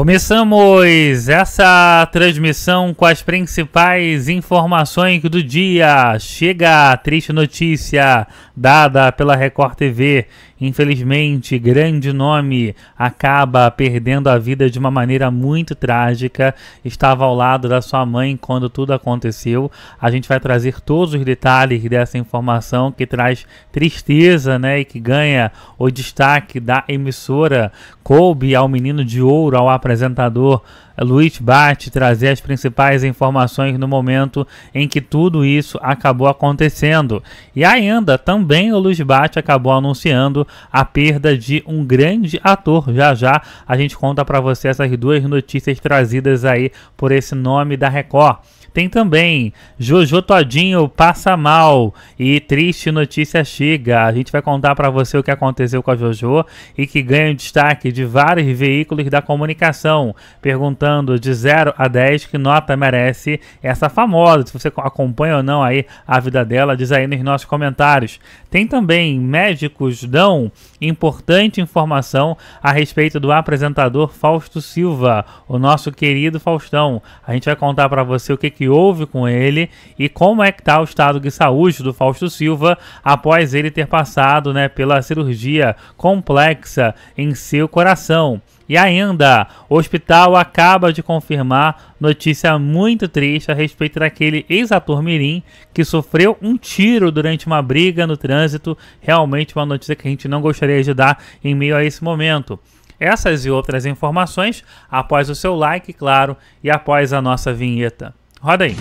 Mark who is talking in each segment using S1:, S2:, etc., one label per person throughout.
S1: Começamos essa transmissão com as principais informações do dia. Chega a triste notícia dada pela Record TV. Infelizmente, grande nome acaba perdendo a vida de uma maneira muito trágica. Estava ao lado da sua mãe quando tudo aconteceu. A gente vai trazer todos os detalhes dessa informação que traz tristeza, né, e que ganha o destaque da emissora. Coube ao menino de ouro ao apresentar apresentador Luiz Bate trazer as principais informações no momento em que tudo isso acabou acontecendo. E ainda também o Luiz Bate acabou anunciando a perda de um grande ator. Já já a gente conta para você essas duas notícias trazidas aí por esse nome da Record. Tem também Jojo Todinho passa mal e triste notícia chega. A gente vai contar para você o que aconteceu com a Jojo e que ganha o destaque de vários veículos da comunicação, perguntando de 0 a 10 que nota merece essa famosa. Se você acompanha ou não aí a vida dela, diz aí nos nossos comentários. Tem também médicos dão importante informação a respeito do apresentador Fausto Silva, o nosso querido Faustão. A gente vai contar para você o que que houve com ele e como é que está o estado de saúde do Fausto Silva após ele ter passado né, pela cirurgia complexa em seu coração. E ainda, o hospital acaba de confirmar notícia muito triste a respeito daquele ex-ator Mirim que sofreu um tiro durante uma briga no trânsito. Realmente uma notícia que a gente não gostaria de dar em meio a esse momento. Essas e outras informações após o seu like, claro, e após a nossa vinheta. Roda aí.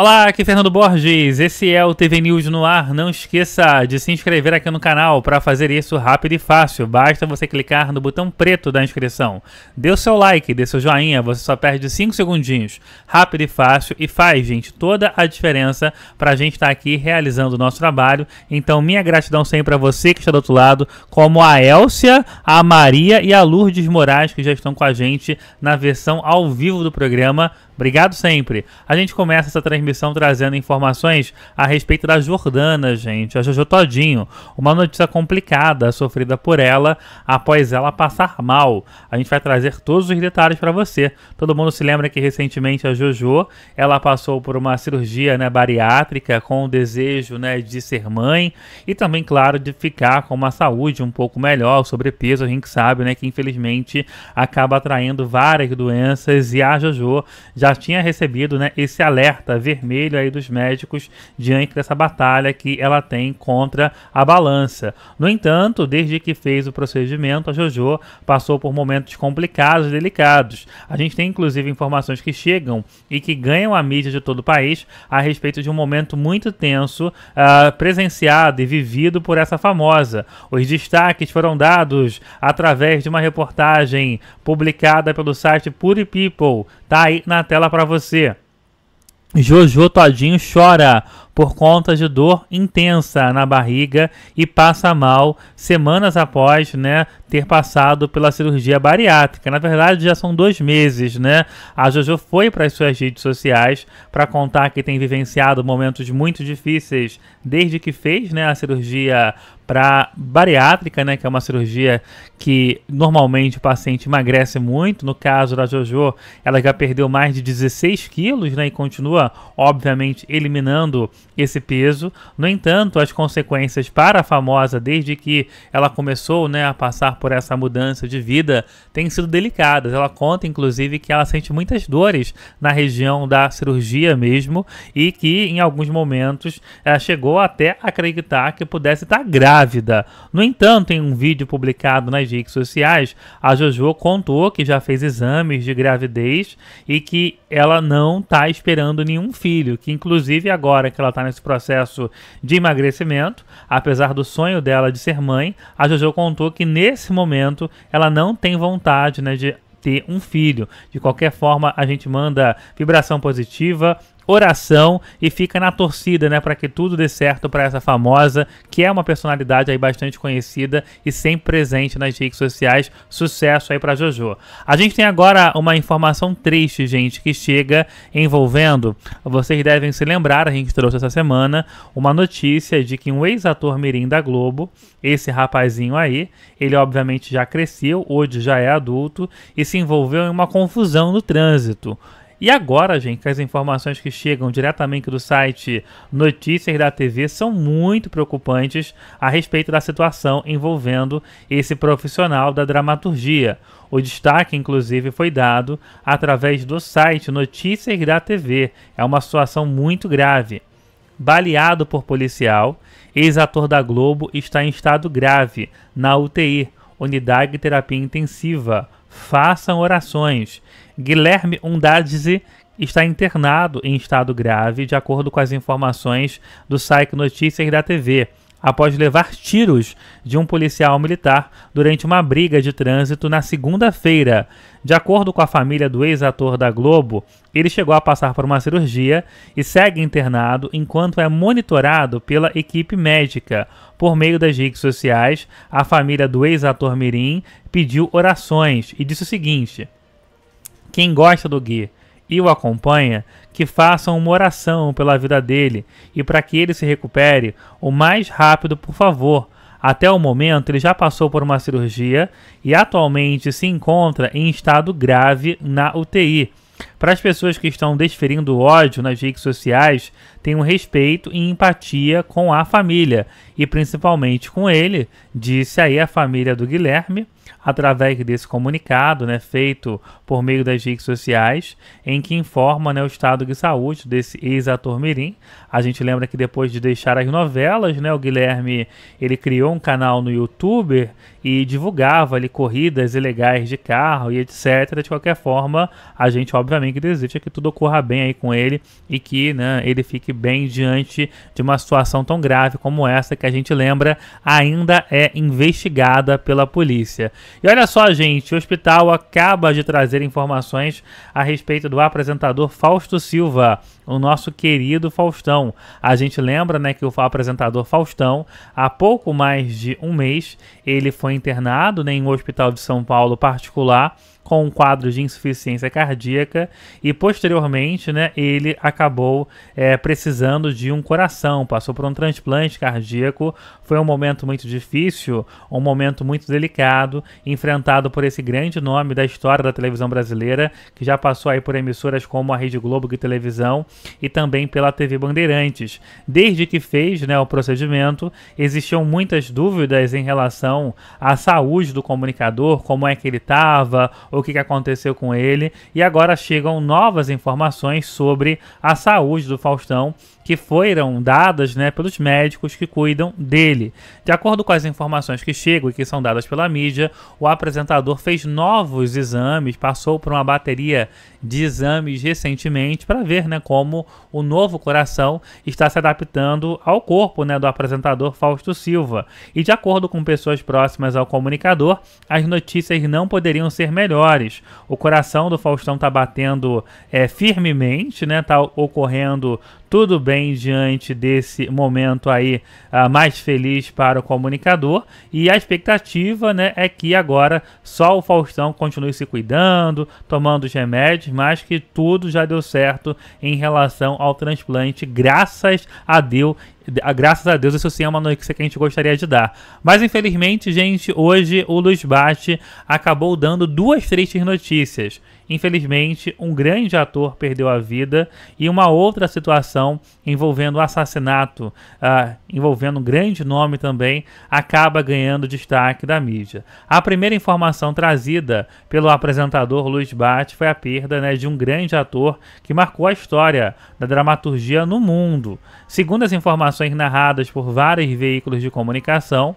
S1: Olá, aqui é Fernando Borges, esse é o TV News no ar. Não esqueça de se inscrever aqui no canal. Para fazer isso rápido e fácil, basta você clicar no botão preto da inscrição. Dê o seu like, dê seu joinha, você só perde 5 segundinhos. Rápido e fácil e faz, gente, toda a diferença para a gente estar tá aqui realizando o nosso trabalho. Então, minha gratidão sempre a você que está do outro lado, como a Elcia, a Maria e a Lourdes Moraes que já estão com a gente na versão ao vivo do programa. Obrigado sempre. A gente começa essa transmissão trazendo informações a respeito da Jordana, gente, a Jojo Todinho. Uma notícia complicada sofrida por ela após ela passar mal. A gente vai trazer todos os detalhes para você. Todo mundo se lembra que recentemente a Jojo, ela passou por uma cirurgia, né, bariátrica com o desejo, né, de ser mãe e também, claro, de ficar com uma saúde um pouco melhor, sobrepeso, a gente sabe, né, que infelizmente acaba atraindo várias doenças e a Jojo já já tinha recebido né, esse alerta vermelho aí dos médicos diante dessa batalha que ela tem contra a balança. No entanto, desde que fez o procedimento, a JoJo passou por momentos complicados e delicados. A gente tem inclusive informações que chegam e que ganham a mídia de todo o país a respeito de um momento muito tenso uh, presenciado e vivido por essa famosa. Os destaques foram dados através de uma reportagem publicada pelo site Puri People. Tá aí na tela tela para você. Jojo Todinho chora por conta de dor intensa na barriga e passa mal semanas após né, ter passado pela cirurgia bariátrica. Na verdade, já são dois meses, né? A Jojo foi para as suas redes sociais para contar que tem vivenciado momentos muito difíceis desde que fez né, a cirurgia para bariátrica, né, que é uma cirurgia que normalmente o paciente emagrece muito. No caso da JoJo, ela já perdeu mais de 16 quilos, né, e continua obviamente eliminando esse peso. No entanto, as consequências para a famosa, desde que ela começou né, a passar por essa mudança de vida, têm sido delicadas. Ela conta, inclusive, que ela sente muitas dores na região da cirurgia mesmo e que, em alguns momentos, ela chegou até a acreditar que pudesse estar grávida. No entanto, em um vídeo publicado nas redes sociais, a JoJo contou que já fez exames de gravidez e que ela não está esperando nenhum filho, que inclusive agora que ela tá está nesse processo de emagrecimento. Apesar do sonho dela de ser mãe, a Jojo contou que nesse momento ela não tem vontade né, de ter um filho. De qualquer forma, a gente manda vibração positiva, oração e fica na torcida, né, para que tudo dê certo para essa famosa, que é uma personalidade aí bastante conhecida e sempre presente nas redes sociais. Sucesso aí para Jojo. A gente tem agora uma informação triste, gente, que chega envolvendo, vocês devem se lembrar, a gente trouxe essa semana uma notícia de que um ex-ator mirim da Globo, esse rapazinho aí, ele obviamente já cresceu, hoje já é adulto e se envolveu em uma confusão no trânsito. E agora, gente, que as informações que chegam diretamente do site Notícias da TV são muito preocupantes a respeito da situação envolvendo esse profissional da dramaturgia. O destaque, inclusive, foi dado através do site Notícias da TV. É uma situação muito grave baleado por policial, ex-ator da Globo está em estado grave na UTI, unidade de terapia intensiva façam orações. Guilherme Undadzizi está internado em estado grave, de acordo com as informações do site Notícias da TV após levar tiros de um policial militar durante uma briga de trânsito na segunda-feira. De acordo com a família do ex-ator da Globo, ele chegou a passar por uma cirurgia e segue internado enquanto é monitorado pela equipe médica. Por meio das redes sociais, a família do ex-ator Mirim pediu orações e disse o seguinte: Quem gosta do Gui e o acompanha que façam uma oração pela vida dele e para que ele se recupere o mais rápido, por favor. Até o momento, ele já passou por uma cirurgia e atualmente se encontra em estado grave na UTI. Para as pessoas que estão desferindo ódio nas redes sociais, tenham respeito e empatia com a família e principalmente com ele, disse aí a família do Guilherme através desse comunicado, né, feito por meio das redes sociais, em que informa né, o estado de saúde desse ex-ator Mirim. A gente lembra que depois de deixar as novelas, né, o Guilherme ele criou um canal no YouTube e divulgava ali corridas ilegais de carro e etc. De qualquer forma, a gente obviamente que deseja que tudo ocorra bem aí com ele e que né, ele fique bem diante de uma situação tão grave como essa que a gente lembra ainda é investigada pela polícia. E olha só, gente, o hospital acaba de trazer informações a respeito do apresentador Fausto Silva, o nosso querido Faustão. A gente lembra né, que o apresentador Faustão, há pouco mais de um mês, ele foi internado né, em um hospital de São Paulo particular com um quadro de insuficiência cardíaca e posteriormente, né, ele acabou é, precisando de um coração, passou por um transplante cardíaco. Foi um momento muito difícil, um momento muito delicado, enfrentado por esse grande nome da história da televisão brasileira, que já passou aí por emissoras como a Rede Globo de Televisão e também pela TV Bandeirantes. Desde que fez né, o procedimento, existiam muitas dúvidas em relação à saúde do comunicador, como é que ele estava, o que aconteceu com ele. E agora chegam novas informações sobre a saúde do Faustão que foram dadas né, pelos médicos que cuidam dele. De acordo com as informações que chegam e que são dadas pela mídia, o apresentador fez novos exames, passou por uma bateria de exames recentemente para ver né, como o novo coração está se adaptando ao corpo né, do apresentador Fausto Silva. E de acordo com pessoas próximas ao comunicador, as notícias não poderiam ser melhores o coração do Faustão tá batendo é, firmemente, né? Tá ocorrendo tudo bem diante desse momento aí uh, mais feliz para o comunicador e a expectativa né, é que agora só o Faustão continue se cuidando, tomando os remédios, mas que tudo já deu certo em relação ao transplante, graças a Deus graças a Deus, isso sim é uma notícia que a gente gostaria de dar. Mas infelizmente, gente, hoje o Luiz Bate acabou dando duas tristes notícias. Infelizmente, um grande ator perdeu a vida e uma outra situação envolvendo assassinato, uh, envolvendo um grande nome também, acaba ganhando destaque da mídia. A primeira informação trazida pelo apresentador Luiz Bate foi a perda né, de um grande ator que marcou a história da dramaturgia no mundo. Segundo as informações narradas por vários veículos de comunicação,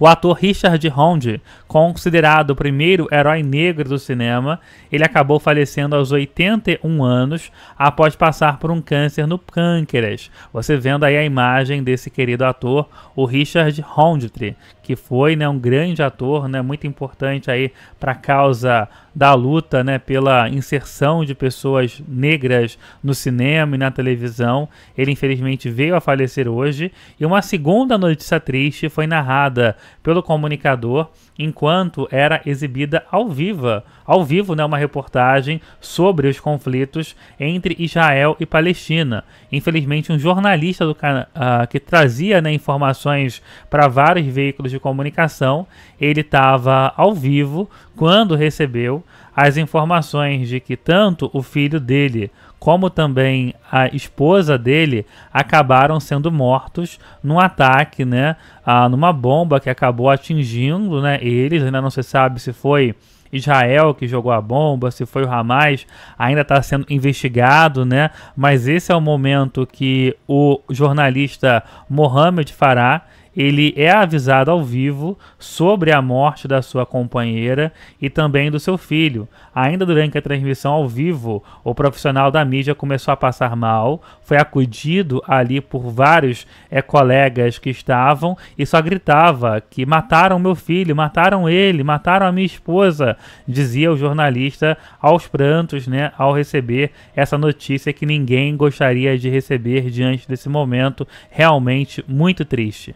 S1: o ator Richard Hond, considerado o primeiro herói negro do cinema, ele acabou falecendo aos 81 anos após passar por um câncer no pâncreas. Você vendo aí a imagem desse querido ator, o Richard Hondtree, que foi, né, um grande ator, né, muito importante aí para a causa da luta, né, pela inserção de pessoas negras no cinema e na televisão. Ele infelizmente veio a falecer hoje. E uma segunda notícia triste foi narrada pelo comunicador enquanto era exibida ao vivo, ao vivo, né, uma reportagem sobre os conflitos entre Israel e Palestina. Infelizmente, um jornalista do uh, que trazia né, informações para vários veículos de comunicação, ele estava ao vivo quando recebeu as informações de que tanto o filho dele como também a esposa dele acabaram sendo mortos num ataque, né, a, numa bomba que acabou atingindo, né, eles, ainda né, não se sabe se foi Israel que jogou a bomba, se foi o Hamas, ainda está sendo investigado, né? Mas esse é o momento que o jornalista Mohamed Farah ele é avisado ao vivo sobre a morte da sua companheira e também do seu filho. Ainda durante a transmissão ao vivo, o profissional da mídia começou a passar mal, foi acudido ali por vários é, colegas que estavam e só gritava que mataram meu filho, mataram ele, mataram a minha esposa, dizia o jornalista aos prantos, né, ao receber essa notícia que ninguém gostaria de receber diante desse momento realmente muito triste.